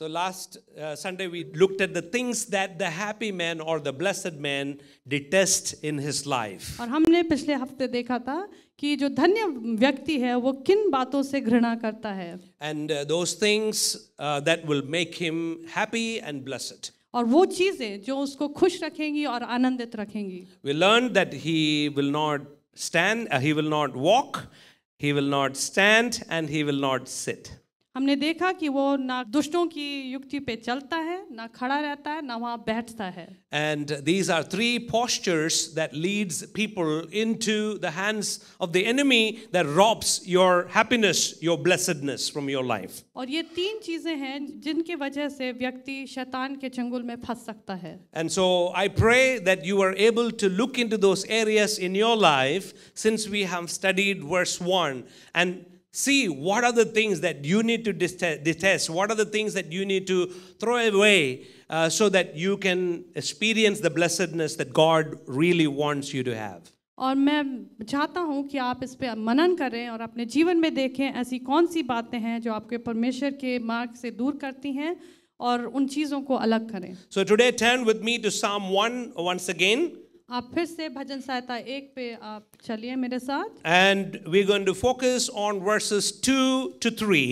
So last uh, Sunday, we looked at the things that the happy man or the blessed man detests in his life. और हमने पिछले हफ्ते देखा था कि जो धन्य व्यक्ति है वो किन बातों से घृणा करता है And uh, those things uh, that will make him happy and blessed. और वो चीजें जो उसको खुश रखेंगी और आनंदित रखेंगी We learned that he will not stand, uh, he will not walk, he will not stand, and he will not sit. And these are three postures that leads people into the hands of the enemy that robs your happiness your blessedness from your life and so i pray that you are able to look into those areas in your life since we have studied verse 1 and see what are the things that you need to detest, what are the things that you need to throw away uh, so that you can experience the blessedness that God really wants you to have. और मैं चाहता हूँ कि आप इस पर मनन करें और अपने जीवन में देखें ऐसी कौन सी बातें हैं जो आपके परमेश्वर के मार्ग से दूर करती हैं और उन चीज़ों को अलग करें so today turn with me to psalm one once again आप फिर से भजन सहायता एक पे आप चलिए मेरे साथ and we going to focus on verses two two three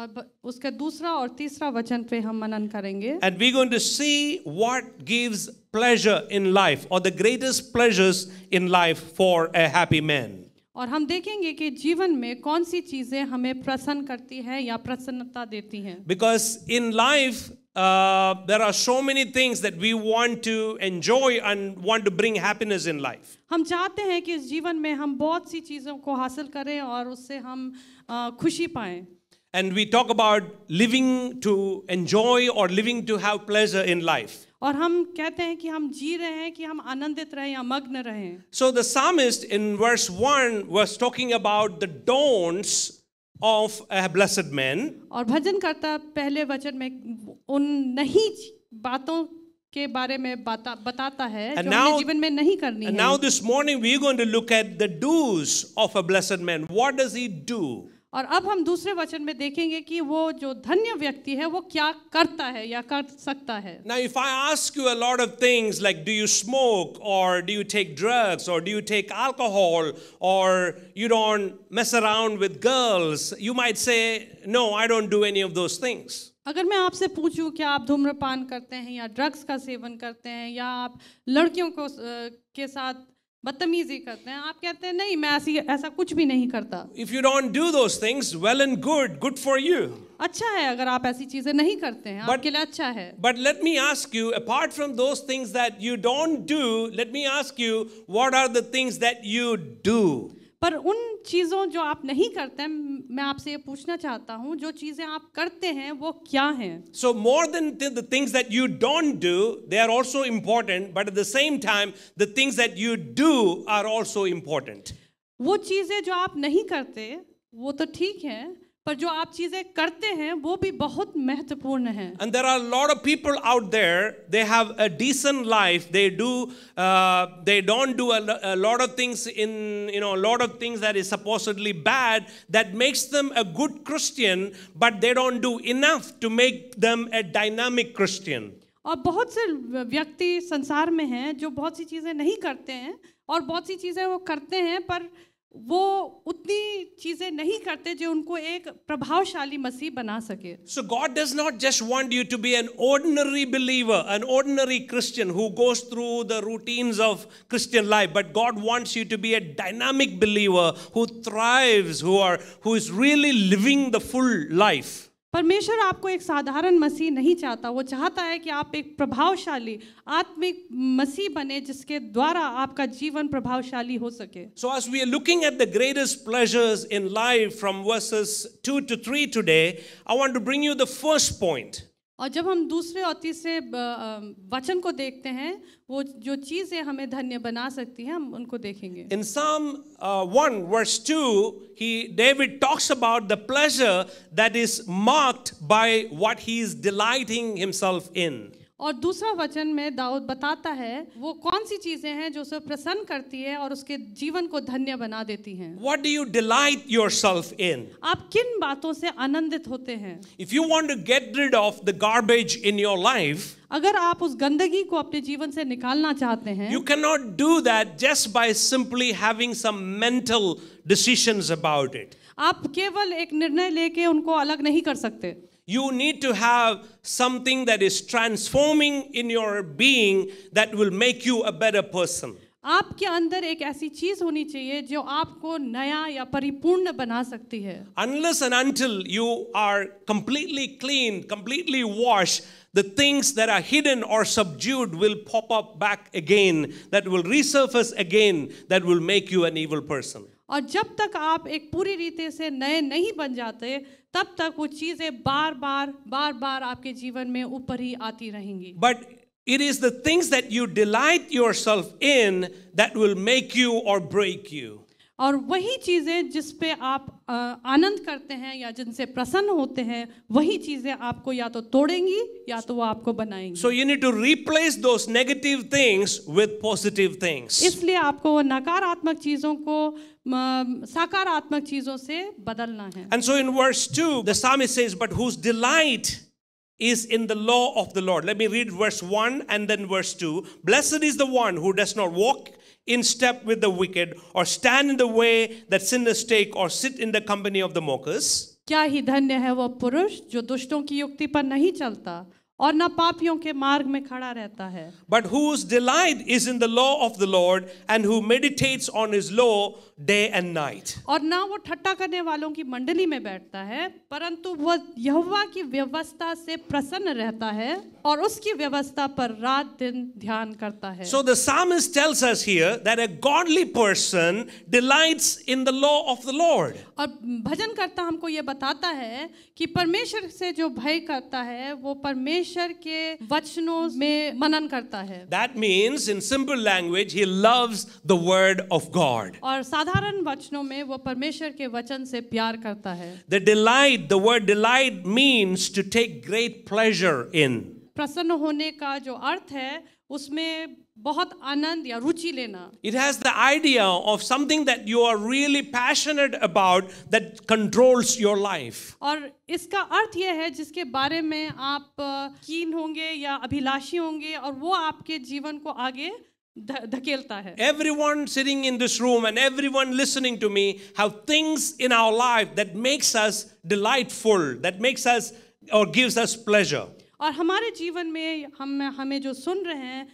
और उसके दूसरा और तीसरा वचन पे हम मनन करेंगे and we going to see what gives pleasure in life और the greatest pleasures in life for a happy man और हम देखेंगे कि जीवन में कौन सी चीजें हमें प्रसन्न करती है या प्रसन्नता देती हैं because in life uh, there are so many things that we want to enjoy and want to bring happiness in life. हम चाहते हैं कि इस जीवन में हम बहुत सी चीजों को हासिल करें और उससे हम खुशी पाएं. And we talk about living to enjoy or living to have pleasure in life. और हम कहते हैं कि हम जी रहे हैं कि हम आनंदित रहें या मग्न रहें. So the psalmist in verse 1 was talking about the dawns of a blessed man और भजनकर्ता पहले वचन में उन नहीं बातों के बारे में बाता, बताता है and जो now, हमें जीवन में नहीं करनी है now this morning we are going to look at the do's of a blessed man what does he do और अब हम दूसरे वचन में देखेंगे कि वो जो धन्य व्यक्ति है वो क्या करता है या कर सकता है now if I ask you a of things like do you smoke और डू यू टेक ड्रग्स और डू यू टेक अल्कोहल और you don't mess around with girls you might say no I don't do any of those things अगर मैं आपसे पूछूं क्या आप धूम्रपान करते हैं या ड्रग्स का सेवन करते हैं या आप लड़कियों को के साथ बदतमीजी करते हैं आप कहते हैं नहीं मैं ऐसी ऐसा कुछ भी नहीं करता if you don't do those things well and good good for you अच्छा है अगर आप ऐसी चीजें नहीं करते हैं but, आपके लिए अच्छा है but let me ask you apart from those things that you don't do let me ask you what are the things that you do पर उन चीज़ों जो आप नहीं करते हैं मैं आपसे ये पूछना चाहता हूँ जो चीज़ें आप करते हैं वो क्या हैं so more than the things that you don't do they are also important but at the same time the things that you do are also important वो चीज़ें जो आप नहीं करते वो तो ठीक है पर जो आप चीजें करते हैं वो भी बहुत महत्वपूर्ण है and there are lot of people out there they have a decent life they do they don't do a lot of things in you know lot of things that is supposedly bad that makes them a good Christian but they don't do enough to make them a dynamic Christian और बहुत से व्यक्ति संसार में हैं जो बहुत सी चीज़ें नहीं करते हैं और बहुत सी चीज़ें वो करते हैं पर वो उतनी चीजें नहीं करते जो उनको एक प्रभावशाली मसीह बना सके so God does not just want you to be an ordinary believer an ordinary Christian who goes through the routines of Christian life but God wants you to be a dynamic believer who thrives who are who is really living the full life परमेश्वर आपको एक साधारण मसीह नहीं चाहता वो चाहता है कि आप एक प्रभावशाली आत्मिक मसीह बने जिसके द्वारा आपका जीवन प्रभावशाली हो सके so as we are looking at the greatest pleasures in life from verses two two three today I want to bring you the first point और जब हम दूसरे और तीसरे वचन को देखते हैं वो जो चीजें हमें धन्य बना सकती हैं हम उनको देखेंगे in psalm one verse two he David talks about the pleasure that is marked by what he is delighting himself in और दूसरा वचन में दाऊद बताता है वो कौन सी चीजें हैं जो उसे प्रसन्न करती है और उसके जीवन को धन्य बना देती हैं What do you delight yourself इन आप किन बातों से आनंदित होते हैं if you want to get rid of the garbage in your life अगर आप उस गंदगी को अपने जीवन से निकालना चाहते हैं you can not do that just by simply having some mental decisions about it आप केवल एक निर्णय लेके उनको अलग नहीं कर सकते You need to have something that is transforming in your being that will make you a better person. आपके अंदर एक ऐसी चीज होनी चाहिए जो आपको नया या परिपूर्ण बना सकती है Unless and until you are completely clean, completely washed, the things that are hidden or subdued will pop up back again, that will resurface again, that will make you an evil person. और जब तक आप एक पूरी रीति से नए नहीं बन जाते तब तक वो चीजें बार बार बार बार आपके जीवन में ऊपर ही आती रहेंगी but it is the things that you delight yourself in that will make you or break you और वही चीज़ें जिस पे आप आनंद करते हैं या जिनसे प्रसन्न होते हैं वही चीज़ें आपको या तो तोड़ेंगी या तो वो आपको बनाएंगी so you need to replace those negative things with positive things इसलिए आपको वो नकारात्मक चीज़ों को सकारात्मक चीज़ों से बदलना है and so in verse 2 the psalmist says but whose delight is in the law of the Lord let me read verse 1 and then verse 2 blessed is the one who does not walk in step with the wicked, or stand in the way that sinners take, or sit in the company of the mockers. क्या ही धन्य है वह पुरुष जो दुष्टों की युक्ति पर नहीं चलता और ना पापियों के मार्ग में खड़ा रहता है but whose delight is in the law of the Lord and who meditates on his law day and night और ना वो ठट्टा करने वालों की मंडली में बैठता है परंतु वह यहोवा की व्यवस्था से प्रसन्न रहता है और उसकी व्यवस्था पर रात दिन ध्यान करता है so the is tells us here that a godly person delights in the law of the Lord और भजन करता हमको ये बताता है कि परमेश्वर से जो भय करता है वो परमेश्वर परमेश्वर के वचनों में मनन करता है that means in simple language he loves the word of God और साधारण वचनों में वो परमेश्वर के वचन से प्यार करता है the delight the word delight means to take great pleasure in प्रसन्न होने का जो अर्थ है उसमें बहुत आनंद या रुचि लेना it has the idea of something that you are really passionate about that controls your life और इसका अर्थ यह है जिसके बारे में आप कीन होंगे या अभिलाषी होंगे और वो आपके जीवन को आगे धकेलता है everyone sitting in this room and everyone listening to me have things in our life that makes us delightful that makes us or gives us pleasure और हमारे जीवन में हम हमें जो सुन रहे हैं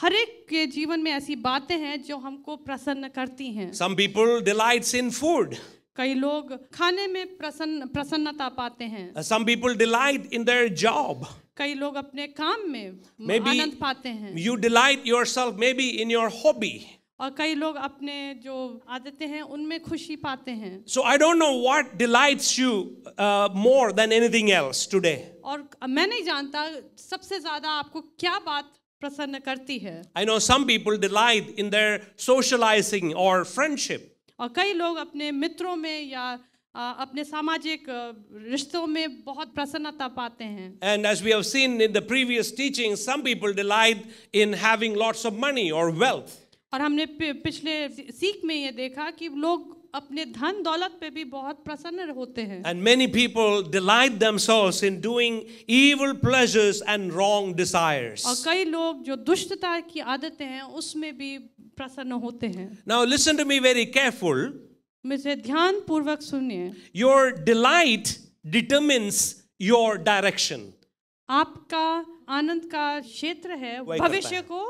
हर एक के जीवन में ऐसी बातें हैं जो हमको प्रसन्न करती हैं some people delights in food कई लोग खाने में प्रसन्न प्रसन्नता पाते हैं some people delight in their job कई लोग अपने काम में maybe आनंद पाते हैं you delight yourself maybe in your hobby और कई लोग अपने जो आदतें हैं उनमें खुशी पाते हैं so I don't know what delights you more than anything else today और मैं नहीं जानता सबसे ज्यादा आपको क्या बात प्रसन्न करती है I know some people delight in their socialising or friendship और कई लोग अपने मित्रों में या अपने सामाजिक रिश्तों में बहुत प्रसन्नता पाते हैं and as we have seen in the previous teaching some people delight in having lots of money or wealth और हमने पिछले सीख में ये देखा कि लोग अपने धन दौलत पे भी बहुत प्रसन्न होते हैं and many people delight themselves in doing evil pleasures and wrong desires और कई लोग जो दुष्टता की आदतें हैं उसमें भी प्रसन्न होते हैं now listen to me very careful मुझे ध्यान पूर्वक सुनिए your delight determines your direction आपका आनंद का क्षेत्र है भविष्य को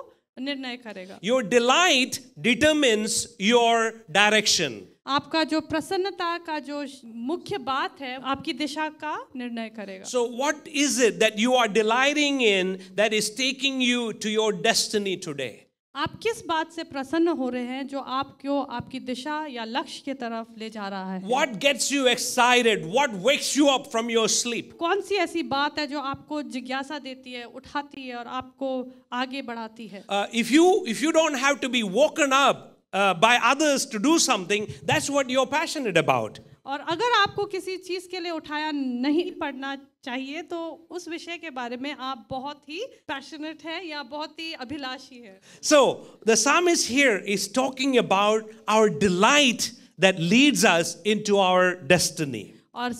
निर्णय करेगा your delight determines your direction आपका जो प्रसन्नता का जो मुख्य बात है आपकी दिशा का निर्णय करेगा so what is it that you are delighting in that is taking you to your destiny today आप किस बात से प्रसन्न हो रहे हैं जो आपको आपकी दिशा या लक्ष्य की तरफ ले जा रहा है what gets you excited what wakes you up from your sleep कौन सी ऐसी बात है जो आपको जिज्ञासा देती है उठाती है और आपको आगे बढ़ाती है if you if you don't have to be woken up Uh, by others to do something, that's what you're passionate about. और अगर आपको किसी चीज के लिए उठाया नहीं पढ़ना चाहिए तो उस विषय के बारे में आप बहुत ही पैशनेट हैं So the psalmist here is talking about our delight that leads us into our destiny. और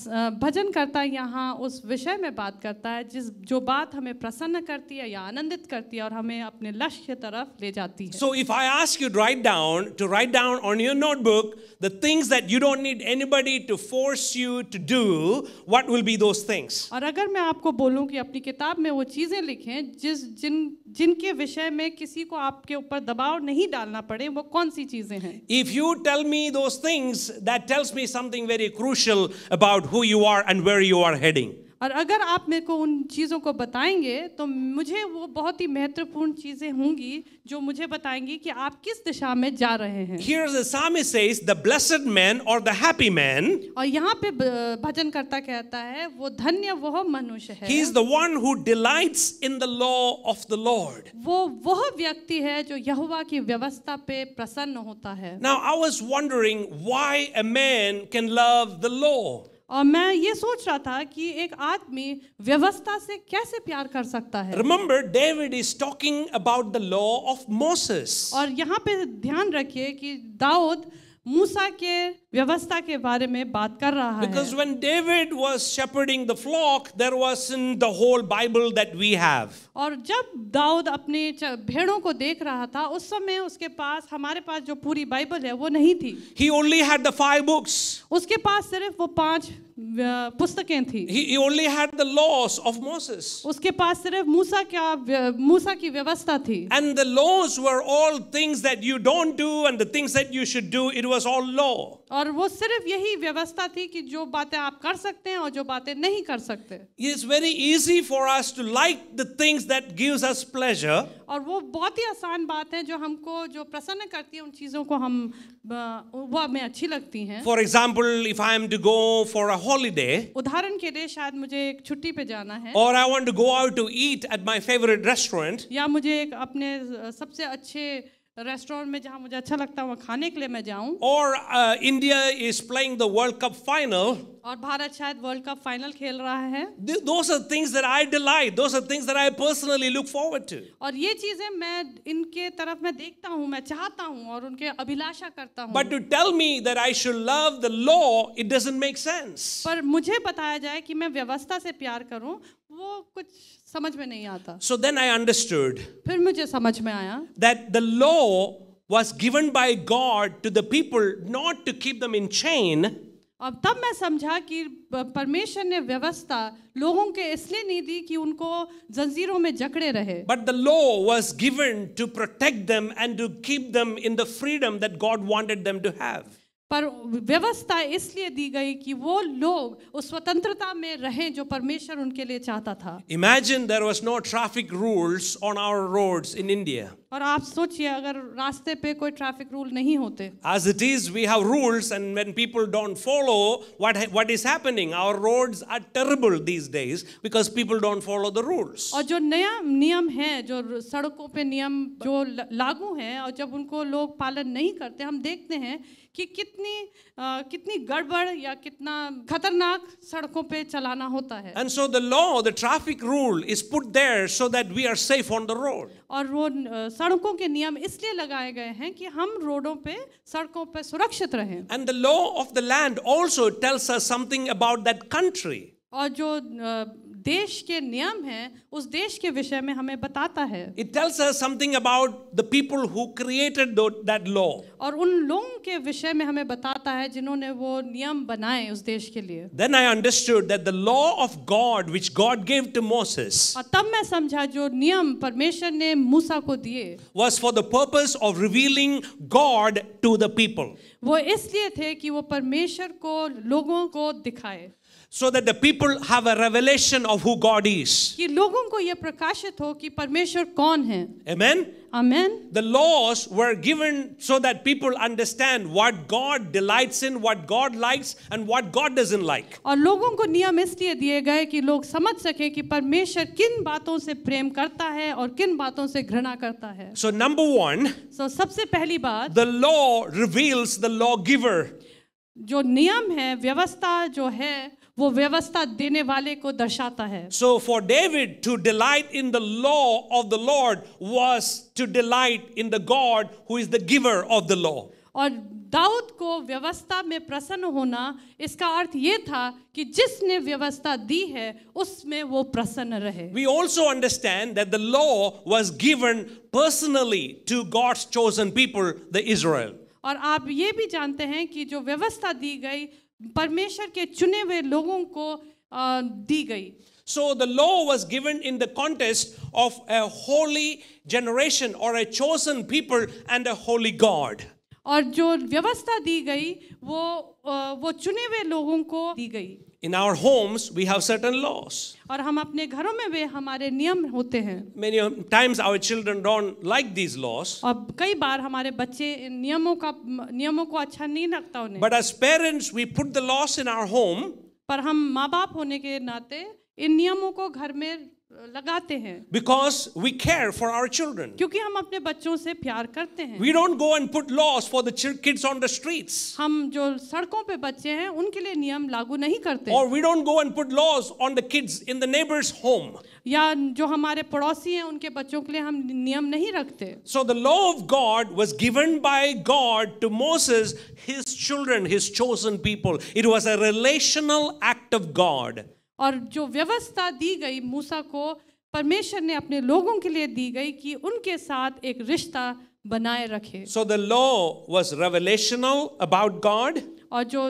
भजन करता यहाँ उस विषय में बात करता है जिस जो बात हमें प्रसन्न करती है या आनंदित करती है और हमें अपने लक्ष्य की तरफ ले जाती है so if I ask you write down to write down on your notebook the things that you don't need anybody to force you to do what will be those things और अगर मैं आपको बोलूं कि अपनी किताब में वो चीजें लिखें जिस जिन जिनके विषय में किसी को आपके ऊपर दबाव नहीं डालना पड़े वो कौन सी चीजें हैं if you tell me those things that tells me something very crucial about who you are and where you are heading और अगर आप मेरे को उन चीज़ों को बताएंगे तो मुझे वो बहुत ही महत्वपूर्ण चीज़ें होंगी जो मुझे बताएंगी कि आप किस दिशा में जा रहे हैं Here the says, the blessed man or the happy man, और यहाँ पे भजन करता कहता है वो धन्य वह मनुष्य है He is the one who delights in the law of the Lord. वो वह व्यक्ति है जो यहुवा की व्यवस्था पे प्रसन्न होता है Now I was wondering why a man can love the और मैं ये सोच रहा था कि एक आदमी व्यवस्था से कैसे प्यार कर सकता है remember David is talking about the law of Moses और यहाँ पे ध्यान रखिए कि दाऊद मूसा के व्यवस्था के बारे में बात कर रहा है because when David was shepherding the flock there was in the whole Bible that we have और जब दाऊद अपने भेड़ों को देख रहा था उस समय उसके पास हमारे पास जो पूरी बाइबल है वो नहीं थी he only had the five books उसके पास सिर्फ वो पांच पुस्तकें थी he only had the laws of Moses उसके पास सिर्फ मूसा का मूसा की व्यवस्था थी and the laws were all things that you don't do and the things that you should do it was all law. और वो सिर्फ यही व्यवस्था थी कि जो बातें आप कर सकते हैं और जो बातें नहीं कर सकते. It is very easy for us to like the things that gives us pleasure. और वो बहुत ही आसान बात है जो हमको जो प्रसन्न करती है उन चीजों को हम वो हमें अच्छी लगती हैं. For example, if I am to go for a holiday. उदाहरण के लिए शायद मुझे एक छुट्टी पे जाना है. Or I want to go out to eat at my favorite restaurant. या मुझे एक अपने सबसे अच्छे रेस्टोरेंट में जहां मुझे अच्छा लगता है वहां खाने के लिए मैं जाऊं और India is playing the world cup final और भारत शायद वर्ल्ड कप फाइनल खेल रहा है those are things that I delight those are things that I personally look forward to और ये चीजें मैं इनके तरफ मैं देखता हूं मैं चाहता हूं और उनके अभिलाषा करता हूं but to tell me that I should love the law it doesn't make sense पर मुझे बताया जाए कि मैं व्यवस्था से प्यार करूं वो कुछ समझ में नहीं आता so then i understood फिर मुझे समझ में आया that the law was given by god to the people not to keep them in chain अब तब मैं समझा कि परमेश्वर ने व्यवस्था लोगों के इसलिए नहीं दी कि उनको जंजीरों में जकड़े रहे but the law was given to protect them and to keep them in the freedom that God wanted them to have पर व्यवस्था इसलिए दी गई कि वो लोग उस स्वतंत्रता में रहें जो परमेश्वर उनके लिए चाहता था imagine there was no traffic rules on our roads in India और आप सोचिए अगर रास्ते पे कोई ट्रैफिक रूल नहीं होते as it is we have rules and when people don't follow what what is happening our roads are terrible these days because people don't follow the rules और जो नया नियम है जो सड़कों पे नियम जो लागू हैं और जब उनको लोग पालन नहीं करते हम देखते हैं कि कितनी आ, कितनी गड़बड़ या कितना खतरनाक सड़कों पे चलाना होता है and so the law the traffic rule is put there so that we are safe on the road और वो सड़कों के नियम इसलिए लगाए गए हैं कि हम रोडों पे सड़कों पे सुरक्षित रहें and the law of the land also tells us something about that country और जो देश के नियम है उस देश के विषय में हमें बताता है it tells us something about the people who created that law और उन लोगों के विषय में हमें बताता है जिन्होंने वो नियम बनाए उस देश के लिए then I understood that the law of God which God give to Moses और तब मैं समझा जो नियम परमेश्वर ने मूसा को दिए was for the purpose of revealing God to the people वो इसलिए थे कि वो परमेश्वर को लोगों को दिखाए so that the people have a revelation of who God is. कि लोगों को यह प्रकाशित हो कि परमेश्वर कौन है. Amen. Amen. The laws were given so that people understand what God delights in, what God likes and what God doesn't like. और लोगों को नियम इसलिए दिए गए कि लोग समझ सकें कि परमेश्वर किन बातों से प्रेम करता है और किन बातों से घृणा करता है. So number one. So सबसे पहली बात. The law reveals the lawgiver. जो नियम है व्यवस्था जो है वो व्यवस्था देने वाले को दर्शाता है so for David to delight in the law of the Lord was to delight in the God who is the giver of the law और दाऊद को व्यवस्था में प्रसन्न होना इसका अर्थ यह था कि जिसने व्यवस्था दी है उसमें वो प्रसन्न रहे we also understand that the law was given personally to God's chosen people the Israel और आप ये भी जानते हैं कि जो व्यवस्था दी गई So the law was given in the context of a holy generation or a chosen people and a holy God. और जो व्यवस्था दी गई वो वो चुने हुए लोगों को दी गई in our homes we have certain laws और हम अपने घरों में वे हमारे नियम होते हैं many times our children don't like these laws अब कई बार हमारे बच्चे इन नियमों का नियमों को अच्छा नहीं लगता उन्हें but as parents we put the laws in our home पर हम माँ बाप होने के नाते इन नियमों को घर में because we care for our children क्योंकि हम अपने बच्चों से प्यार करते हैं we don't go and put laws for the kids on the streets हम जो सड़कों पे बच्चे हैं उनके लिए नियम लागू नहीं करते or we don't go and put laws on the kids in the neighbor's home या जो हमारे पड़ोसी हैं उनके बच्चों के लिए हम नियम नहीं रखते so the law of god was given by god to moses his children his chosen people it was a relational act of god और जो व्यवस्था दी गई मूसा को परमेश्वर ने अपने लोगों के लिए दी गई कि उनके साथ एक रिश्ता बनाए रखे so the law was revelational about God और जो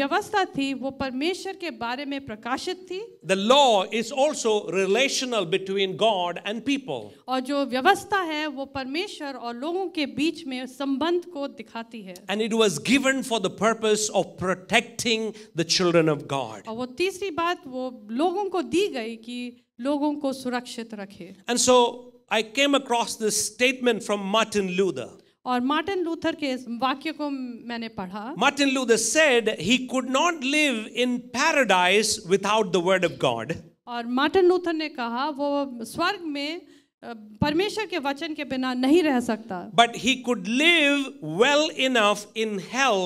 व्यवस्था थी वो परमेश्वर के बारे में प्रकाशित थी the law is also relational between God and people और जो व्यवस्था है वो परमेश्वर और लोगों के बीच में संबंध को दिखाती है and it was given for the purpose of protecting the children of God और वो तीसरी बात वो लोगों को दी गई कि लोगों को सुरक्षित रखे and so I came across this statement from Martin Luther और मार्टिन लूथर के वाक्य को मैंने पढ़ा Martin Luther said he could not live in paradise without the word of God और मार्टिन लूथर ने कहा वो स्वर्ग में परमेश्वर के वचन के बिना नहीं रह सकता but he could live well enough in hell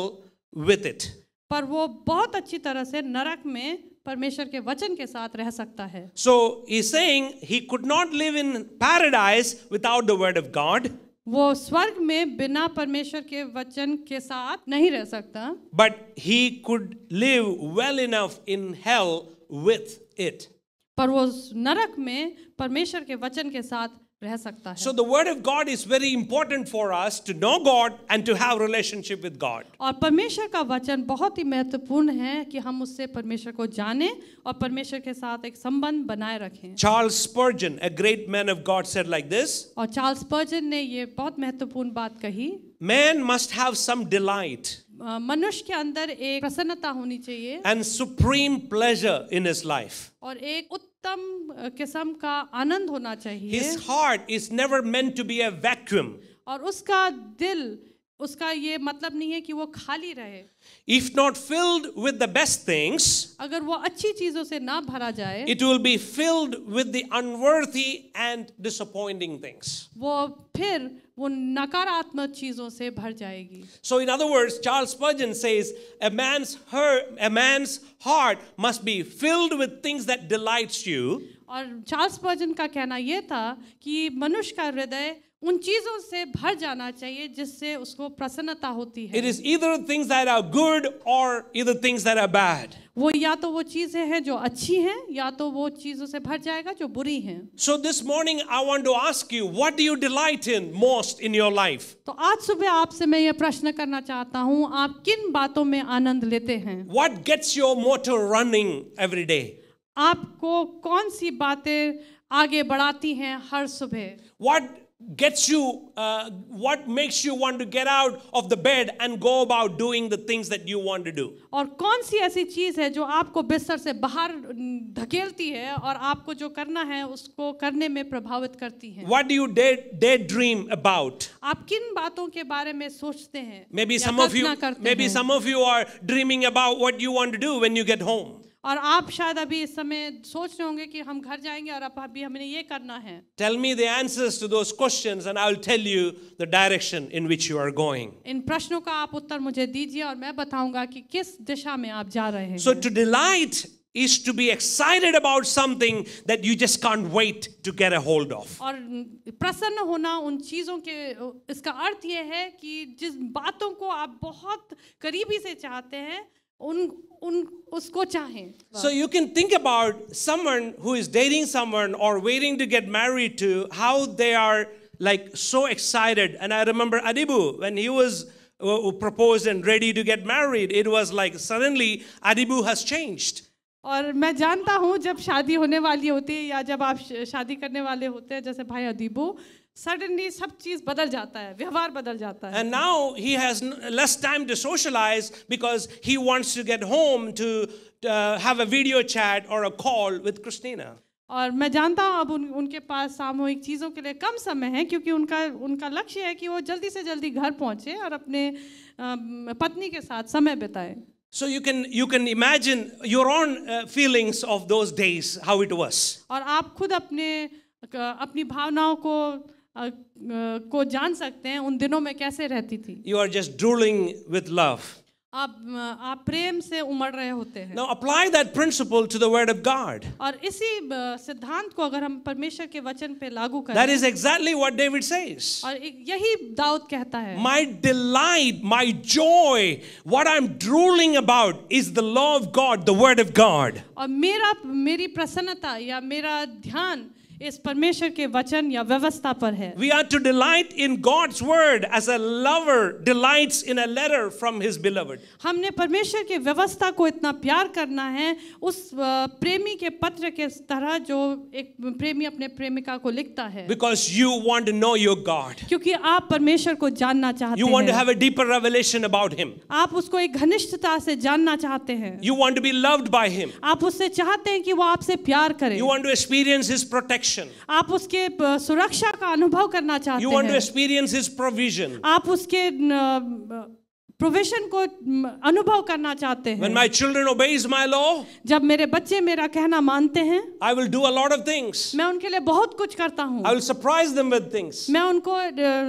with it पर वो बहुत अच्छी तरह से नरक में परमेश्वर के वचन के साथ रह सकता है so he saying he could not live in paradise without the word of God वो स्वर्ग में बिना परमेश्वर के वचन के साथ नहीं रह सकता but he could live well enough in hell with it पर वो नरक में परमेश्वर के वचन के साथ रह सकता है so the word of god is very important for us to know god and to have relationship with god और परमेश्वर का वचन बहुत ही महत्वपूर्ण है कि हम उससे परमेश्वर को जानें और परमेश्वर के साथ एक संबंध बनाए रखें Charles Spurgeon a great man of god said like this और चार्ल्स स्पर्जन ने ये बहुत महत्वपूर्ण बात कही man must have some delight मनुष्य के अंदर एक प्रसन्नता होनी चाहिए and supreme pleasure in his life और एक उत्तम किस्म का आनंद होना चाहिए His heart is never meant to be a vacuum. और उसका दिल उसका ये मतलब नहीं है कि वो खाली रहे if not filled with the best things अगर वो अच्छी चीजों से ना भरा जाए it will be filled with the unworthy and disappointing things वो फिर वो नकारात्मक चीजों से भर जाएगी so in other words Charles Spurgeon says a man's her a man's heart must be filled with things that delights you और Charles Spurgeon का कहना यह था कि मनुष्य का हृदय उन चीजों से भर जाना चाहिए जिससे उसको प्रसन्नता होती है it is either things that are good or either things that are bad वो या तो वो चीजें हैं जो अच्छी हैं या तो वो चीजों से भर जाएगा जो बुरी हैं so this morning I want to ask you what you delight in most in your life तो आज सुबह आपसे मैं ये प्रश्न करना चाहता हूँ आप किन बातों में आनंद लेते हैं what gets your motor running every day आपको कौन सी बातें आगे बढ़ाती हैं हर सुबह what gets you, uh, what makes you want to get out of the bed and go about doing the things that you want to do. और कौन सी ऐसी चीज है जो आपको बिस्तर से बाहर धकेलती है और आपको जो करना है उसको करने में प्रभावित करती है. What do you day day dream about? आप किन बातों के बारे में सोचते हैं? Maybe some of you, maybe some of you are dreaming about what you want to do when you get home. और आप शायद अभी इस समय सोच रहे होंगे कि हम घर जाएंगे और अब अभी हमने ये करना है tell me the answers to those questions and I will tell you the direction in which you are going इन प्रश्नों का आप उत्तर मुझे दीजिए और मैं बताऊंगा कि किस दिशा में आप जा रहे हैं so to delight is to be excited about something that you just can't wait to get a hold of और प्रसन्न होना उन चीजों के इसका अर्थ यह है कि जिस बातों को आप बहुत करीबी से चाहते हैं so you can think about someone who is dating someone or waiting to get married to how they are like so excited and i remember adibu when he was uh, uh, proposed and ready to get married it was like suddenly adibu has changed और मैं जानता हूँ जब शादी होने वाली होती है या जब आप शादी करने वाले होते suddenly sab cheez badal jata hai vyavhar badal jata hai and now he has less time to socialize because he wants to get home to uh, have a video chat or a call with christina और मैं जानता हूँ अब उन, उनके पास सामूहिक चीज़ों के लिए कम समय है क्योंकि उनका उनका लक्ष्य है कि वो जल्दी से जल्दी घर पहुँचे और अपने पत्नी के साथ समय बिताए So you can you can imagine your own uh, feelings of those days how it was. और आप खुद अपने अपनी भावनाओं को को जान सकते हैं उन दिनों में कैसे रहती थी you are just drooling with love आप आप प्रेम से उमड़ रहे होते हैं now apply that principle to the word of God और इसी सिद्धांत को अगर हम परमेश्वर के वचन पे लागू करें that is exactly what David says और यही दाऊद कहता है my delight my joy what I am drooling about is the law of God the word of God और मेरा मेरी प्रसन्नता या मेरा ध्यान इस परमेश्वर के वचन या व्यवस्था पर है we are to delight in God's word as a lover delights in a letter from his beloved हमने परमेश्वर की व्यवस्था को इतना प्यार करना है उस प्रेमी के पत्र के तरह जो एक प्रेमी अपने प्रेमिका को लिखता है because you want to know your God क्योंकि आप परमेश्वर को जानना चाहते हैं you want to have a deeper revelation about him आप उसको एक घनिष्ठता से जानना चाहते हैं you want to be loved by him आप उससे चाहते हैं कि वो आपसे प्यार करे you want to experience his protection protection. आप उसके सुरक्षा का अनुभव करना चाहते हैं. You want to experience His provision. आप उसके प्रोविजन को अनुभव करना चाहते हैं When my children obeys my law, जब मेरे बच्चे मेरा कहना मानते हैं I will do a lot of things. मैं उनके लिए बहुत कुछ करता हूँ I will surprise them with things. मैं उनको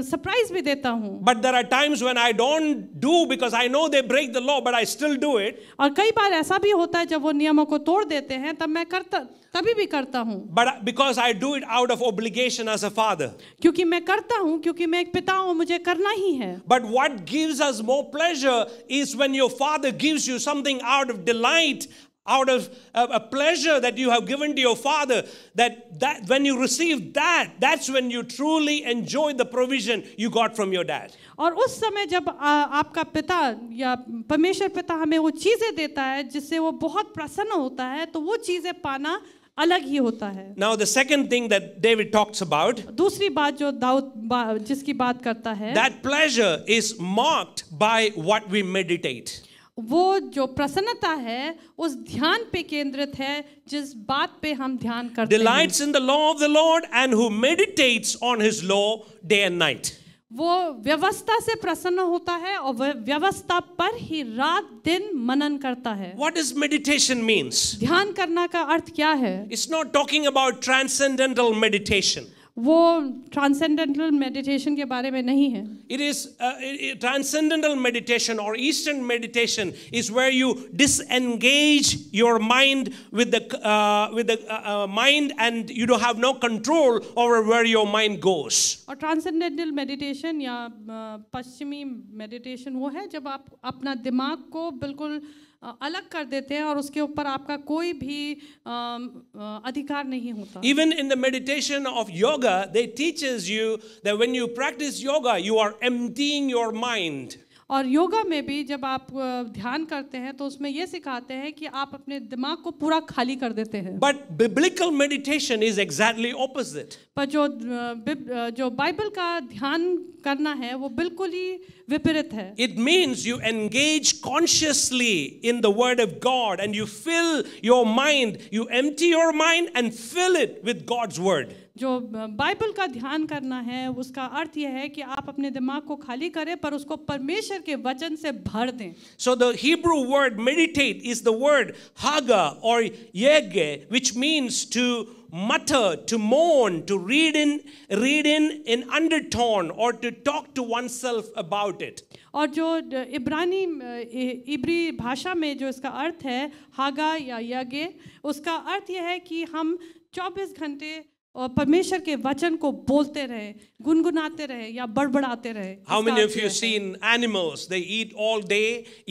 सरप्राइज भी देता हूँ But there are times when I don't do because I know they break the law but I still do it. और कई बार ऐसा भी होता है जब वो नियमों को तोड़ देते हैं तब मैं करता कभी भी करता हूँ but because I do it out of obligation as a father क्योंकि मैं करता हूं क्योंकि मैं एक पिता हूं मुझे करना ही है but what gives us more pleasure is when your father gives you something out of delight out of a, pleasure that you have given to your father that, that when you receive that that's when you truly enjoy the provision you got from your dad और उस समय जब आपका पिता या परमेश्वर पिता हमें वो चीजें देता है जिससे वो बहुत प्रसन्न होता है तो वो चीजें पाना अलग ही होता है now the second thing that David talks about दूसरी बात जो दाऊद जिसकी बात करता है that pleasure is marked by what we meditate वो जो प्रसन्नता है उस ध्यान पे केंद्रित है जिस बात पे हम ध्यान करते हैं delights in the law of the Lord and who meditates on his law day and night वो व्यवस्था से प्रसन्न होता है और व्यवस्था पर ही रात दिन मनन करता है वॉट इज मेडिटेशन मीन्स ध्यान करना का अर्थ क्या है it's not talking about transcendental meditation वो ट्रांसेंडेंटल मेडिटेशन के बारे में नहीं है इट इज ट्रांसेंडेंटल मेडिटेशन और eastern meditation is where you disengage your mind with the with the mind and you don't have no control over where your mind goes और transcendental meditation या uh, पश्चिमी meditation वो है जब आप अपना दिमाग को बिल्कुल uh, अलग कर देते हैं और उसके ऊपर आपका कोई भी अधिकार नहीं होता even in the meditation of yoga they teaches you that when you practice yoga you are emptying your mind और योगा में भी जब आप ध्यान करते हैं तो उसमें ये सिखाते हैं कि आप अपने दिमाग को पूरा खाली कर देते हैं but biblical meditation is exactly opposite पर जो जो बाइबल का ध्यान करना है वो बिल्कुल ही विपरीत है it means you engage consciously in the word of God and you fill your mind you empty your mind and fill it with God's word जो बाइबल का ध्यान करना है उसका अर्थ यह है कि आप अपने दिमाग को खाली करें पर उसको परमेश्वर के वचन से भर दें so the Hebrew word meditate is the word hagah और यज्ञ which means to mutter, to read to read in, read in in undertone, or to talk to oneself about it. और जो इब्रानी इब्री भाषा में जो इसका अर्थ है हागा या यज्ञ उसका अर्थ यह है कि हम 24 घंटे और परमेश्वर के वचन को बोलते रहे गुनगुनाते रहे या बड़बड़ाते रहे how many of you seen animals they eat all day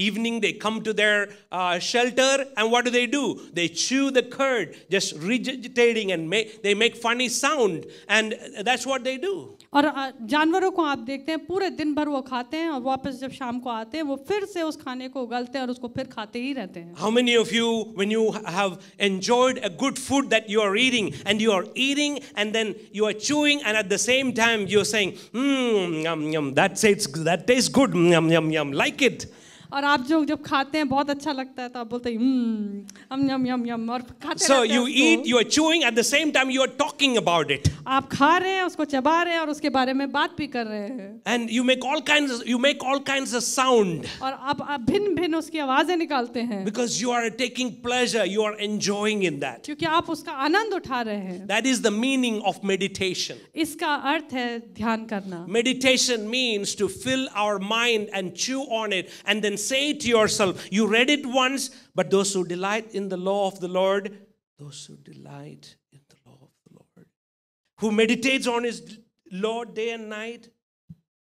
evening they come to their shelter and what do they do they chew the cud just regurgitating and make they make funny sound and that's what they do और uh, जानवरों को आप देखते हैं पूरे दिन भर वो खाते हैं और वापस जब शाम को आते हैं वो फिर से उस खाने को उगलते हैं और उसको फिर खाते ही रहते हैं how many of you when you have enjoyed a good food that you are eating and you are eating eating and then you are chewing and at the same time you're saying, mmm, yum, yum, that tastes, that tastes good, yum, yum, yum, like it. और आप जो जब खाते हैं बहुत अच्छा लगता है तो आप बोलते हैं हम्म, हम यम यम यम और खाते so you eat you are chewing at the same time you are talking about it आप खा रहे हैं उसको चबा रहे हैं और उसके बारे में बात भी कर रहे हैं and you make all kinds you make all kinds of sound और आप भिन्न-भिन्न उसकी आवाजें निकालते हैं because you are taking pleasure you are enjoying in that क्योंकि आप उसका आनंद उठा रहे हैं that is the meaning of meditation इसका अर्थ है ध्यान करना meditation means to fill our mind and chew on it and then say to yourself, you read it once, but those who delight in the law of the Lord, those who delight in the law of the Lord, who meditates on his law day and night,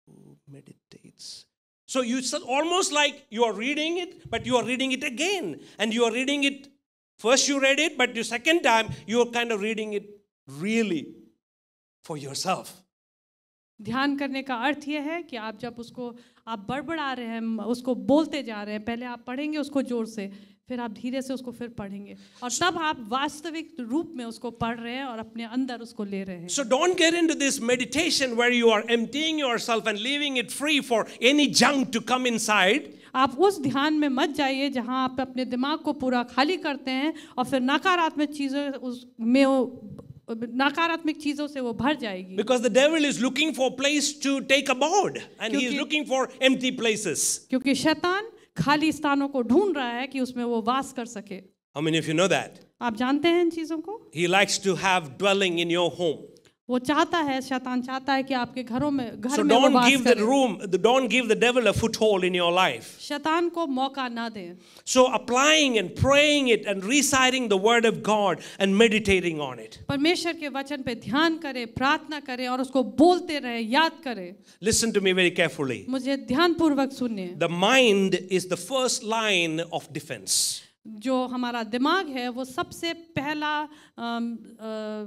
who meditates. So you almost like you are reading it, but you are reading it again, and you are reading it. First you read it, but the second time you are kind of reading it really for yourself. ध्यान करने का अर्थ यह है कि आप जब उसको आप बड़बड़ा रहे हैं उसको बोलते जा रहे हैं पहले आप पढ़ेंगे उसको जोर से फिर आप धीरे से उसको फिर पढ़ेंगे और तब आप वास्तविक रूप में उसको पढ़ रहे हैं और अपने अंदर उसको ले रहे हैं so don't get into this meditation where you are emptying yourself and leaving it free for any junk to come inside आप उस ध्यान में मत जाइए जहां आप अपने दिमाग को पूरा खाली करते हैं और फिर नकारात्मक चीज़ें उस में नकारात्मक चीजों से वो भर जाएगी because the devil is looking for place to take about and he is looking for empty places क्योंकि शैतान खाली स्थानों को ढूंढ रहा है कि उसमें वो वास कर सके I mean if you know that आप जानते हैं इन चीजों को he likes to have dwelling in your home वो चाहता है शैतान चाहता है कि आपके घरों में घर so में वो don't give the room don't give the devil a foothold in your life शैतान को मौका ना दें so applying and praying it and reciting the word of god and meditating on it परमेश्वर के वचन पे ध्यान करें प्रार्थना करें और उसको बोलते रहें याद करें listen to me very carefully मुझे ध्यानपूर्वक सुनिए the mind is the first line of defense जो हमारा दिमाग है वो सबसे पहला um, uh,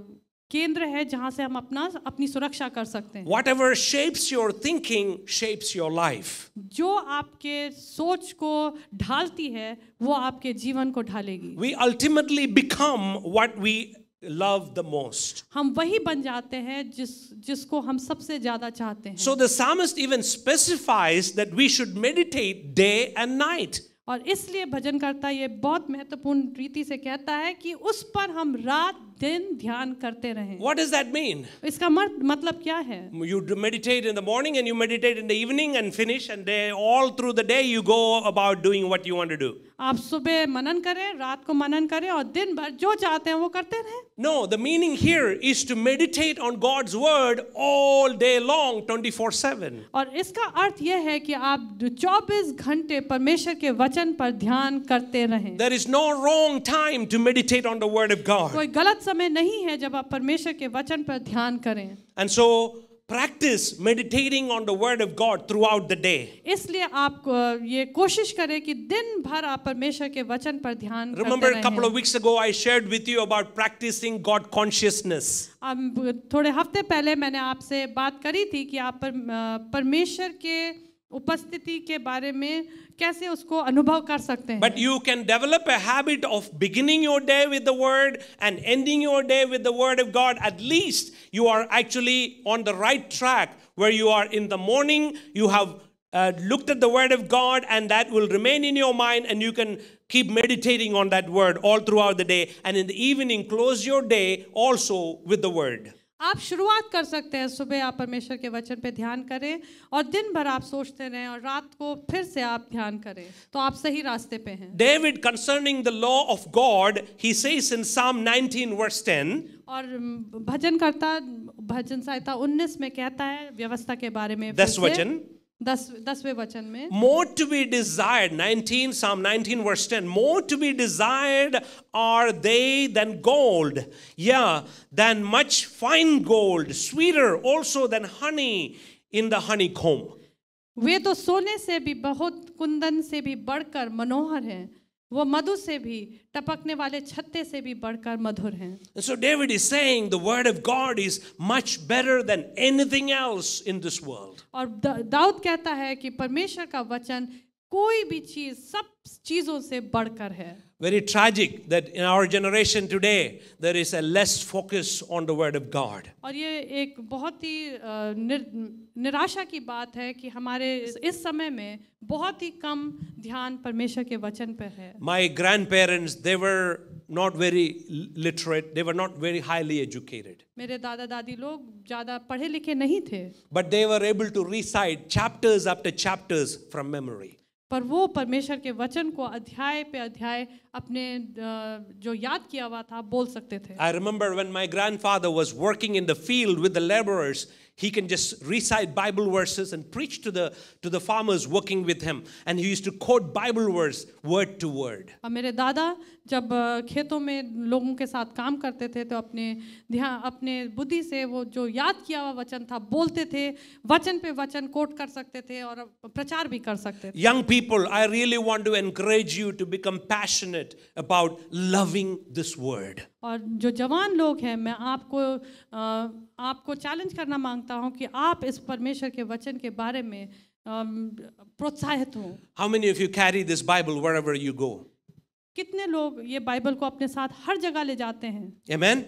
केंद्र है जहां से हम अपना अपनी सुरक्षा कर सकते हैं whatever shapes your thinking shapes your life जो आपके सोच को ढालती है वो आपके जीवन को ढालेगी we ultimately become what we love the most हम वही बन जाते हैं जिस जिसको हम सबसे ज्यादा चाहते हैं so the psalmist even specifies that we should meditate day and night और इसलिए भजन करता ये बहुत महत्वपूर्ण रीति से कहता है कि उस पर हम रात दिन ध्यान करते रहें what does दैट मीन इसका मतलब क्या है you meditate in the morning and you meditate in the evening and finish and day, all through the day you go about doing what you want to do आप सुबह मनन करें रात को मनन करें और दिन भर जो चाहते हैं वो करते रहें no the meaning here is to meditate on God's word all day long 24/7 और इसका अर्थ यह है कि आप 24 घंटे परमेश्वर के वचन पर ध्यान करते रहें there is no wrong time to meditate on the word of God कोई गलत समय नहीं है जब आप परमेश्वर के वचन पर ध्यान करें and so practice meditating on the word of God throughout the day इसलिए आप ये कोशिश करें कि दिन भर आप परमेश्वर के वचन पर ध्यान remember couple of weeks ago I share with you about practicing God consciousness थोड़े हफ्ते पहले मैंने आपसे बात करी थी कि आप परमेश्वर के उपस्थिति के बारे में कैसे उसको अनुभव कर सकते हैं but you can develop a habit of beginning your day with the word and ending your day with the word of God at least you are actually on the right track where you are in the morning you have looked at the word of God, and that will remain in your mind, and you can keep meditating on that word all throughout the day. And in the evening, close your day also with the word. आप शुरुआत कर सकते हैं सुबह आप परमेश्वर के वचन पे ध्यान करें और दिन भर आप सोचते रहें और रात को फिर से आप ध्यान करें तो आप सही रास्ते पे हैं David concerning the law of God he says in psalm 19 verse 10 और भजन करता भजन सहायता 19 में कहता है व्यवस्था के बारे में दस वचन दसवें वचन में मोर to be desired 19 psalm 19 verse 10 more to be desired are they than gold yea than much fine gold sweeter also than honey in the honeycomb वे तो सोने से भी बहुत कुंदन से भी बढ़कर मनोहर हैं वो मधु से भी टपकने वाले छत्ते से भी बढ़कर मधुर हैं so David is saying the word of God is much better than anything else in this world और दाऊद कहता है कि परमेश्वर का वचन कोई भी चीज सब चीजों से बढ़कर है very tragic that in our generation today there is a less focus on the word of god aur ye ek bahut hi निराशा की बात है कि हमारे इस समय में बहुत ही कम ध्यान परमेश्वर के वचन पर है my grandparents they were not very literate they were not very highly educated मेरे दादा दादी लोग ज्यादा पढ़े लिखे नहीं थे but they were able to recite chapters after chapters from memory पर वो परमेश्वर के वचन को अध्याय पे अध्याय अपने जो याद किया हुआ था बोल सकते थे I remember my grandfather was working in the field with the labourers he can just recite bible verses and preach to the to the farmers working with him and he used to quote bible words word to word mere dada jab kheton mein logon ke sath kaam karte the to apne dhyan apne buddhi se wo jo yaad kiya hua vachan tha bolte the vachan pe vachan quote kar sakte the aur prachar bhi kar sakte the young people i really want to encourage you to become passionate about loving this word aur jo jawan log hain main aapko aapko challenge karna चाहता हूं कि आप इस परमेश्वर के वचन के बारे में प्रोत्साहित हों how many of you carry this Bible wherever you go कितने लोग ये बाइबल को अपने साथ हर जगह ले जाते हैं amen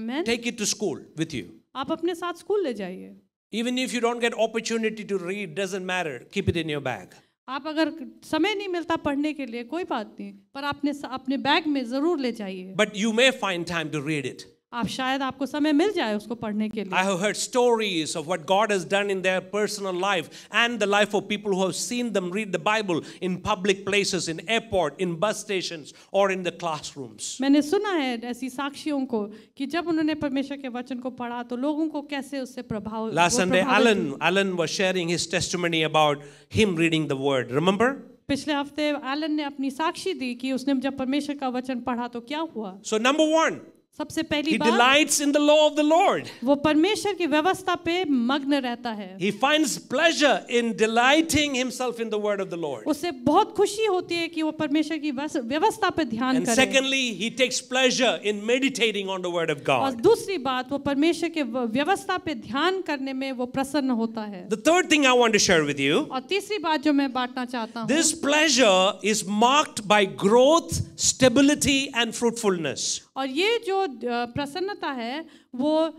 amen take it to school with you आप अपने साथ स्कूल ले जाइए even if you don't get opportunity to read doesn't matter keep it in your bag आप अगर समय नहीं मिलता पढ़ने के लिए कोई बात नहीं पर आपने अपने बैग में जरूर ले जाइए but you may find time to read it आप शायद आपको समय मिल जाए उसको पढ़ने के लिए I have heard stories of what God has done in their personal life and the life of people who have seen them read the Bible in public places in airport in bus stations और in the classrooms मैंने सुना है ऐसी साक्षियों को कि जब उन्होंने परमेश्वर के वचन को पढ़ा तो लोगों को कैसे उससे प्रभाव last Sunday Alan Alan was sharing his testimony about him reading the word remember पिछले हफ्ते एलन ने अपनी साक्षी दी कि उसने जब परमेश्वर का वचन पढ़ा तो क्या हुआ सो नंबर 1 सबसे पहली he बात delights in the law of the Lord. वो परमेश्वर की व्यवस्था पे मग्न रहता है He finds pleasure in delighting himself in the word of the Lord. उसे बहुत खुशी होती है कि वो परमेश्वर की व्यवस्था पे ध्यान And करे secondly, he takes pleasure in meditating on the word of God. और दूसरी बात वो परमेश्वर के व्यवस्था पे ध्यान करने में वो प्रसन्न होता है The third thing I want to share with you. और तीसरी बात जो मैं बांटना चाहता हूँ This pleasure is marked by growth, stability and fruitfulness. और ये जो प्रसन्नता है वो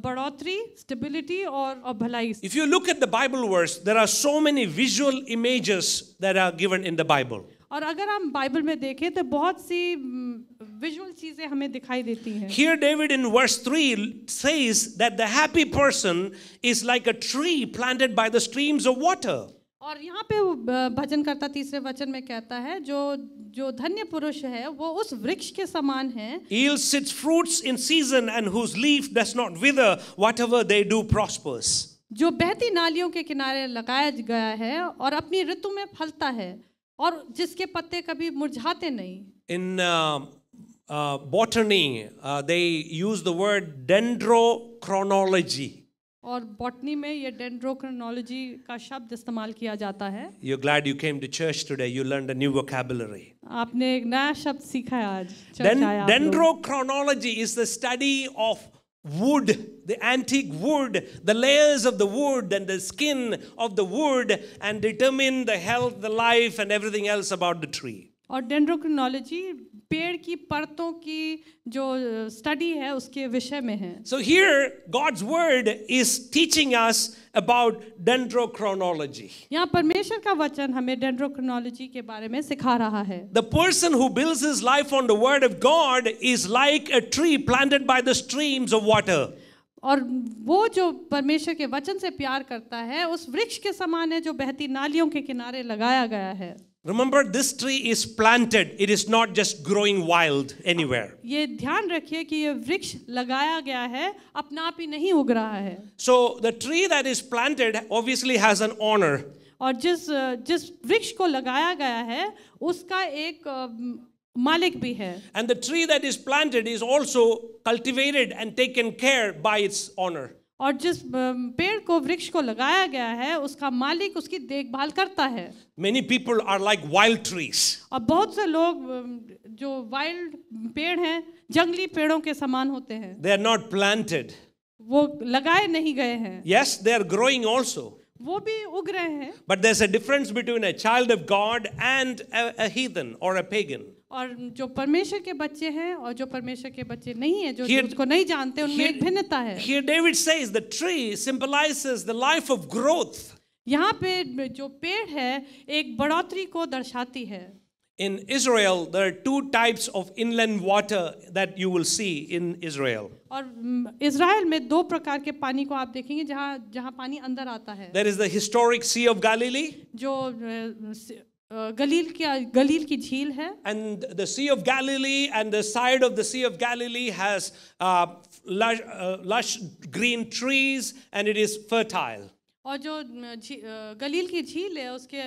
बढ़ोतरी स्टेबिलिटी और, और भलाई if you look at the Bible verse there are so many visual images that are given in the Bible और अगर हम बाइबल में देखें तो बहुत सी विजुअल चीजें हमें दिखाई देती हैं here David in verse 3 says that the happy person is like a tree planted by the streams of water और यहाँ पे भजन करता तीसरे वचन में कहता है जो जो धन्य पुरुष है वो उस वृक्ष के समान है जो बहती नालियों के किनारे लगाया गया है और अपनी ऋतु में फलता है और जिसके पत्ते कभी मुरझाते नहीं in botany they use the word dendrochronology और बॉटनी में ये डेंड्रोक्रोनोलॉजी का शब्द इस्तेमाल किया जाता है you glad you came to church today you learn a new vocabulary आपने एक नया शब्द सीखा है आज dendrochronology is the study of wood the antique wood the layers of the wood and the skin of the wood and determine the health the life and everything else about the tree और dendrochronology पेड़ की परतों की जो study है उसके विषय में है so here God's word is teaching us about dendrochronology यहाँ परमेश्वर का वचन हमें डेंड्रोक्रोनोलॉजी के बारे में सिखा रहा है the person who builds his life on the word of God is like a tree planted by the streams of water और वो जो परमेश्वर के वचन से प्यार करता है उस वृक्ष के समान है जो बहती नालियों के किनारे लगाया गया है Remember, this tree is planted. It is not just growing wild anywhere. ये ध्यान रखिए कि ये वृक्ष लगाया गया है अपना आप नहीं उग रहा है So the tree that is planted obviously has an owner. और जिस जिस वृक्ष को लगाया गया है उसका एक मालिक भी है And the tree that is planted is also cultivated and taken care by its owner. और जिस पेड़ को वृक्ष को लगाया गया है उसका मालिक उसकी देखभाल करता है many people are like wild trees और बहुत से लोग जो वाइल्ड पेड़ हैं जंगली पेड़ों के समान होते हैं दे आर नॉट प्लांटेड वो लगाए नहीं गए हैं yes they are growing also वो भी उग रहे हैं but there a difference between a child of God and a heathen और अ पेगन और जो परमेश्वर के बच्चे हैं और जो परमेश्वर के बच्चे नहीं हैं जो here, उसको नहीं जानते उनमें here, एक भिन्नता है here David says the tree symbolizes the life of growth यहाँ पे जो पेड़ है एक बढ़ोतरी को दर्शाती है In Israel, there are two types of inland water that you will see in Israel. और इज़राइल में दो प्रकार के पानी को आप देखेंगे जहाँ जहाँ पानी अंदर आता है. There is the historic Sea of Galilee. जो गलील की गलील की झील है and the Sea of Galilee and the side of the Sea of Galilee has lush green trees and it is fertile और जो गलील की झील है उसके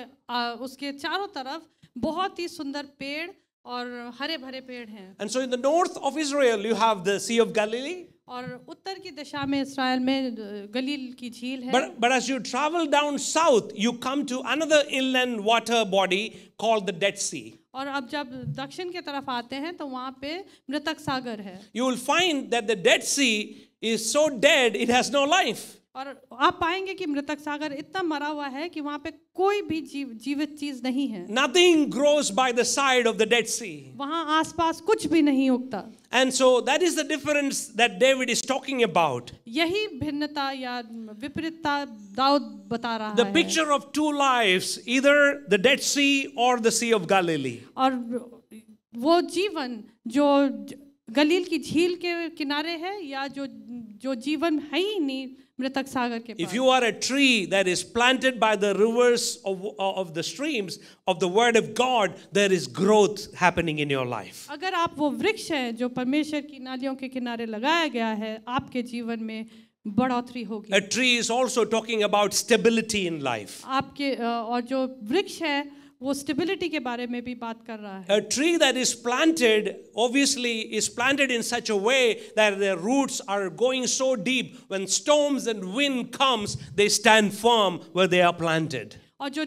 उसके चारों तरफ बहुत ही सुंदर पेड़ और हरे भरे पेड़ हैं and so in the north of Israel you have the Sea of Galilee और उत्तर की दिशा में इसराइल में गलील की झील है but as you travel down south you come to another inland water body called the Dead Sea और अब जब दक्षिण की तरफ आते हैं तो वहां पे मृतक सागर है you will find that the Dead Sea is so dead it has no life और आप पाएंगे कि मृतक सागर इतना मरा हुआ है कि वहां पे कोई भी जीव जीवित चीज नहीं है nothing grows by the side of the Dead Sea वहां आसपास कुछ भी नहीं उगता and so that is the difference that David is talking about यही भिन्नता या विपरीतता दाऊद बता रहा the है the picture of two lives either the Dead Sea और द सी ऑफ गैलिली और वो जीवन जो, जो गलील की झील के किनारे है या जो जो जीवन है ही नहीं मृतक सागर के if you are a tree that is planted by the rivers of the streams of the word of God there is growth happening in your life अगर आप वो वृक्ष हैं जो परमेश्वर की नालियों के किनारे लगाया गया है आपके जीवन में बढ़ोतरी होगी a tree is also talking about stability in life आपके और जो वृक्ष है A tree that is planted obviously is planted in such a way that the roots are going so deep when storms and wind comes they stand firm where they are planted और जो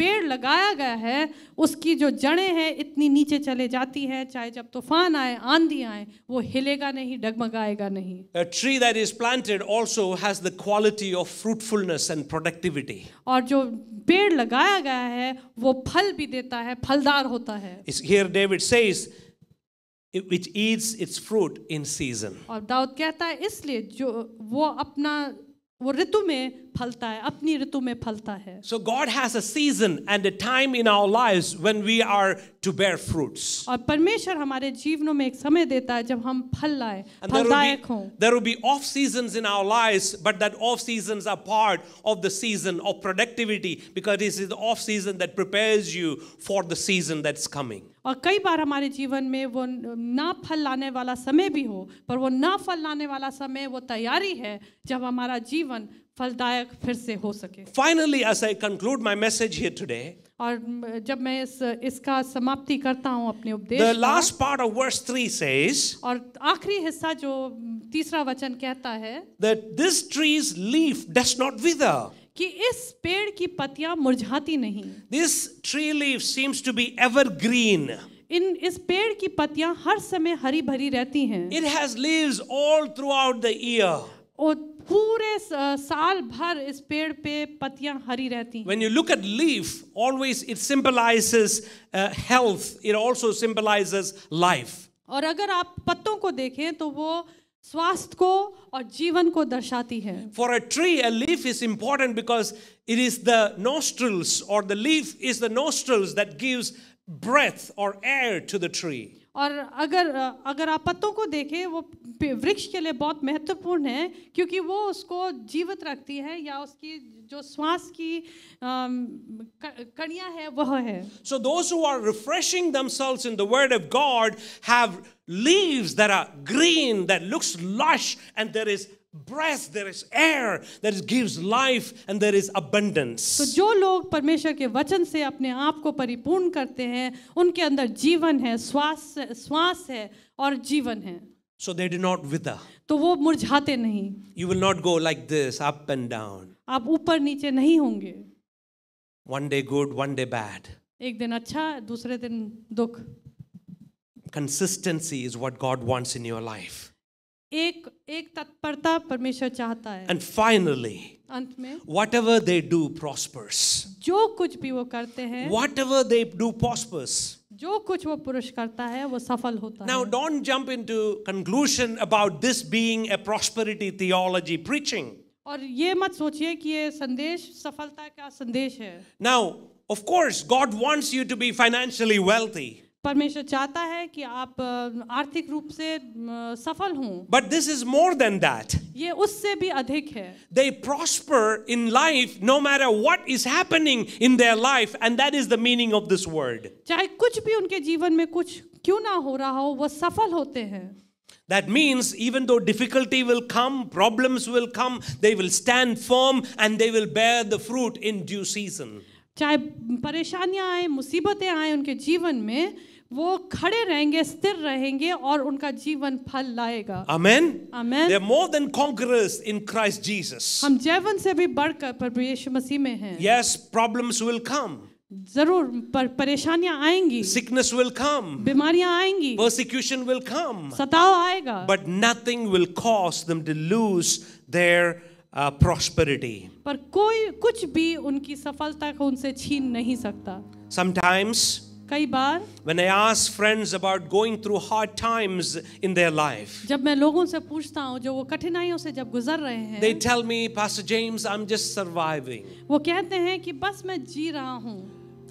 पेड़ लगाया गया है उसकी जो जड़ें हैं इतनी नीचे चले जाती हैं चाहे जब तूफान आए आंधी आए वो हिलेगा नहीं डगमगाएगा नहीं A tree that is planted also has the quality of fruitfulness and productivity. और जो पेड़ लगाया गया है वो फल भी देता है फलदार होता है It's here David says which eats its fruit in season. और दाऊद कहता है इसलिए जो वो अपना so god has a season and a time in our lives when we are to bear fruits और परमेश्वर हमारे जीवनों में एक समय देता है जब हम फल लाए फलदायक हों there will be off seasons in our lives but that off seasons are part of the season of productivity because this is the off season that prepares you for the season that's coming और कई बार हमारे जीवन में वो ना फल लाने वाला समय भी हो पर वो ना फल लाने वाला समय वो तैयारी है जब हमारा जीवन फलदायक फिर से हो सके finally as I conclude my message here today और जब मैं इस इसका समाप्ति करता हूं अपने उपदेश last part of verse three says और आखिरी हिस्सा जो तीसरा वचन कहता है that this tree's leaf does not wither कि इस पेड़ की पत्तियां मुरझाती नहीं this tree leave seems to be evergreen in इस पेड़ की पत्तियां हर समय हरी भरी रहती हैं it has leaves all throughout the year और पूरे साल भर इस पेड़ पे पत्तियां हरी रहती when you look at leaf always it symbolises health it also symbolises life और अगर आप पत्तों को देखें तो वो स्वास्थ्य को और जीवन को दर्शाती है for a tree a leaf is important because it is the nostrils और the leaf is the nostrils that gives breath or air to the tree और अगर अगर आप पत्तों को देखें वो वृक्ष के लिए बहुत महत्वपूर्ण है क्योंकि वो उसको जीवित रखती है या उसकी जो श्वास की कड़ियां है वह है so those who are refreshing themselves in the word of God have leaves that are green that looks lush and there is breath there is air that gives life and there is abundance तो जो लोग परमेश्वर के वचन से अपने आप को परिपूर्ण करते हैं उनके अंदर जीवन है श्वास श्वास है और जीवन है so they do not wither तो वो मुरझाते नहीं you will not go like this up and down आप ऊपर नीचे नहीं होंगे one day good one day bad एक दिन अच्छा दूसरे दिन दुख consistency is what god wants in your life एक एक तत्परता परमेश्वर चाहता है एंड फाइनली अंत में whatever they do prospers जो कुछ भी वो करते हैं whatever they do prospers जो कुछ वो पुरुष करता है वो सफल होता Now, है now don't jump into conclusion about this being a prosperity theology preaching और ये मत सोचिए कि ये संदेश सफलता का संदेश है now of course God wants you to be financially wealthy परमेश्वर चाहता है कि आप आर्थिक रूप से सफल हों but this is more than that ये उससे भी अधिक है they prosper in life no matter what is happening in their life and that is the meaning of this word चाहे कुछ भी उनके जीवन में कुछ क्यों ना हो रहा हो वो सफल होते हैं That means even though difficulty will come, problems will come, they will stand firm and they will bear the fruit in due season. चाहे परेशानियां आए मुसीबतें आए उनके जीवन में वो खड़े रहेंगे स्थिर रहेंगे और उनका जीवन फल लाएगा amen amen they are more than conquerors in Christ Jesus हम जीवन से भी बढ़कर प्रभु यीशु मसीह में हैं यस प्रॉब्लम्स विल कम जरूर पर परेशानियां आएंगी सिकनेस विल कम बीमारियां आएंगी प्रोसिक्यूशन विल कम सताव आएगा but nothing will cause them to lose their prosperity पर कोई कुछ भी उनकी सफलता को उनसे छीन नहीं सकता समटाइम्स कई बार when i ask friends about going through hard times in their life जब मैं लोगों से पूछता हूं जो वो कठिनाइयों से जब गुजर रहे हैं they tell me pastor james i'm just surviving वो कहते हैं कि बस मैं जी रहा हूं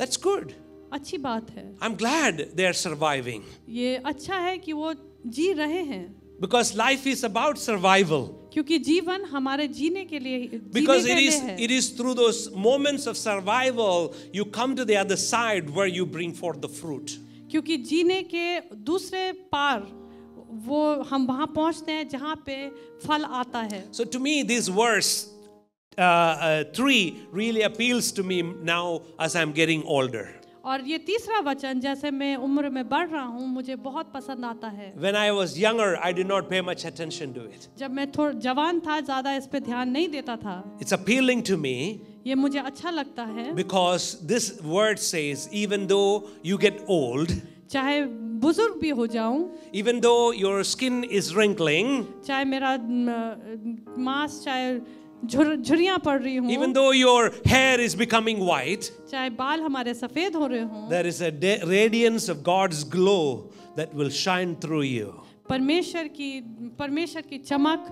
that's good अच्छी बात है i'm glad they are surviving ये अच्छा है कि वो जी रहे हैं because life is about survival क्योंकि जीवन हमारे जीने के लिए because it is it is through those moments of survival you come to the side where you bring forth the fruit क्योंकि जीने के दूसरे पार वो हम वहां पहुंचते हैं जहां पे फल आता है so to me this verse three really appeals to me now as I am getting older और ये तीसरा वचन जैसे मैं उम्र में बढ़ रहा हूँ मुझे बहुत पसंद आता है When I was younger, I did not pay much attention to it. जब मैं थोड़ा जवान था ज्यादा इस पे ध्यान नहीं देता था It's appealing to me. ये मुझे अच्छा लगता है Because this word says, even though you get old, चाहे बुजुर्ग भी हो जाऊं even though your skin is wrinkling, चाहे मेरा मांस चाहे झुरियां पड़ रही हूं even though your hair is becoming white चाहे बाल हमारे सफेद हो रहे हों there is a radiance of God's glow that will shine through you परमेश्वर की परमेश्वर की चमक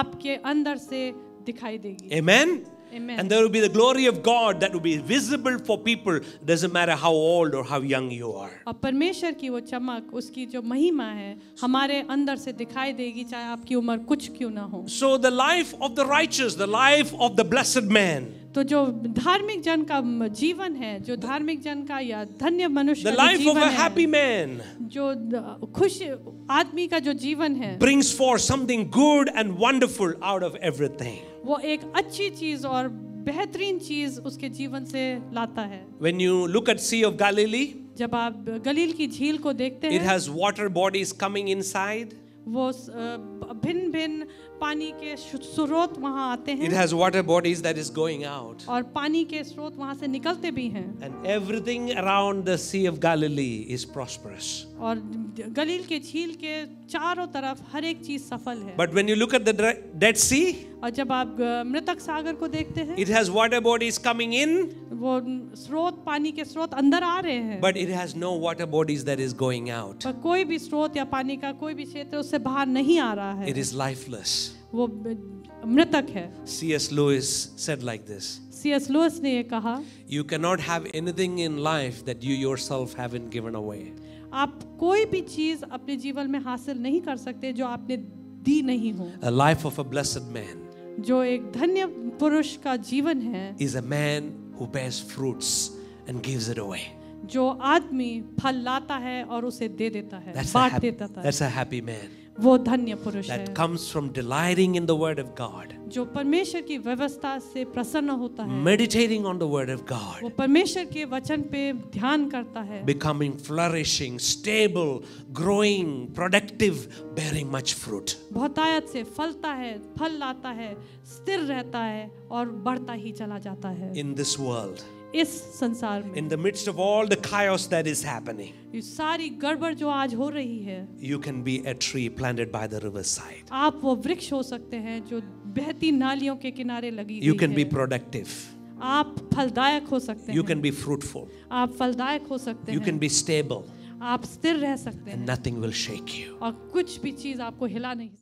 आपके अंदर से दिखाई देगी आमेन Amen. And there will be the glory of God that will be visible for people. Doesn't matter how old or how young you are. की वो चमक उसकी जो महिमा है हमारे अंदर से दिखाई देगी चाहे आपकी उम्र कुछ क्यों ना हो. So the life of the righteous, the life of the blessed man. तो जो धार्मिक जन का जीवन है जो धार्मिक जन का या धन्य मनुष्य का लाइफ ऑफ हैप्पी मैन जो खुश आदमी का जो जीवन है brings forth something good and wonderful out of everything वो एक अच्छी चीज और बेहतरीन चीज उसके जीवन से लाता है when you look at sea of Galilee जब आप गलील की झील को देखते हैं it has water bodies coming inside वो भिन्न-भिन्न पानी के स्रोत वहां आते हैं it has water bodies that is going out और पानी के स्रोत वहां से निकलते भी हैं and everything around the Sea of Galilee is prosperous और गलील के झील के चारों तरफ हर एक चीज सफल है but when you look at that sea और जब आप मृतक सागर को देखते हैं it has water bodies coming in वो स्रोत पानी के स्रोत अंदर आ रहे हैं but it has no water bodies that is going out पर कोई भी स्रोत या पानी का कोई भी क्षेत्र उससे बाहर नहीं आ रहा है इट इज लाइफलेस वो मृतक है C S Lewis said like this C S Lewis ने ये कहा you can cannot have anything in life that you yourself haven't given away आप कोई भी चीज अपने जीवन में हासिल नहीं कर सकते जो आपने दी नहीं हो A life of a blessed man जो एक धन्य पुरुष का जीवन है is a man who bears fruits and gives it away. जो आदमी फल लाता है और उसे दे देता है बांट देता है। That's a happy man. वो धन्य पुरुष है comes from delighting in the word of God जो परमेश्वर की व्यवस्था से प्रसन्न होता है meditating on the word of God वो परमेश्वर के वचन पे ध्यान करता है becoming flourishing stable growing productive bearing much fruit बहुतायत से फलता है फल लाता है स्थिर रहता है और बढ़ता ही चला जाता है इन दिस वर्ल्ड इस संसार में in the midst of all the chaos that is happening ये सारी गड़बड़ जो आज हो रही है you can be a tree planted by the river side आप वो वृक्ष हो सकते हैं जो बहती नालियों के किनारे लगी हुई यू कैन बी प्रोडक्टिव आप फलदायक हो सकते हैं यू कैन बी फ्रूटफुल आप फलदायक हो सकते हैं यू कैन बी स्टेबल आप स्थिर रह सकते हैं नथिंग विल शेक यू और कुछ भी चीज आपको हिला नहीं